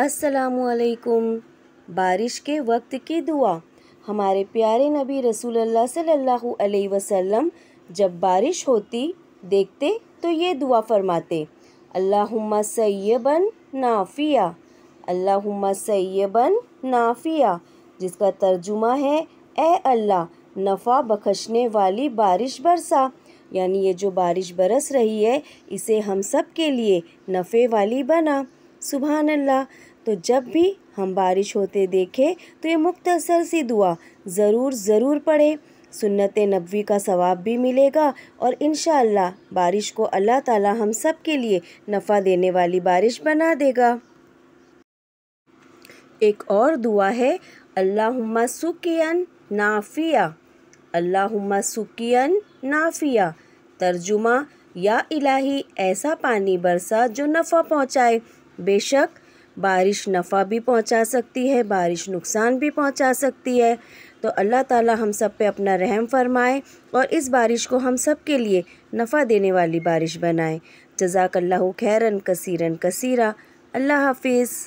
असलकुम बारिश के वक्त की दुआ हमारे प्यारे नबी रसूल सल्लल्लाहु अलैहि वसल्लम जब बारिश होती देखते तो ये दुआ फरमाते अल्लाहुम्मा सैबन नाफिया अल्लाहुम्मा सैबन नाफिया जिसका तर्जुमा है ए अल्लाह नफ़ा बखशने वाली बारिश बरसा यानी ये जो बारिश बरस रही है इसे हम सब के लिए नफ़े वाली बना सुबहान अल्लाह तो जब भी हम बारिश होते देखें तो ये मुख्तसर सी दुआ ज़रूर ज़रूर पढे सुन्नत नबी का सवाब भी मिलेगा और इन बारिश को अल्लाह ताला हम सब के लिए नफ़ा देने वाली बारिश बना देगा एक और दुआ है अल्लाहुम्मा सुकियन नाफिया अल्लाहुम्मा सुकियन नाफिया तर्जुमा या इलाही ऐसा पानी बरसा जो नफ़ा पहुँचाए बेशक बारिश नफ़ा भी पहुंचा सकती है बारिश नुकसान भी पहुंचा सकती है तो अल्लाह ताला हम सब पे अपना रहम फरमाए और इस बारिश को हम सब के लिए नफ़ा देने वाली बारिश बनाए जजाकल्ला खैरन कसीरन कसीरा अल्लाह हाफिज़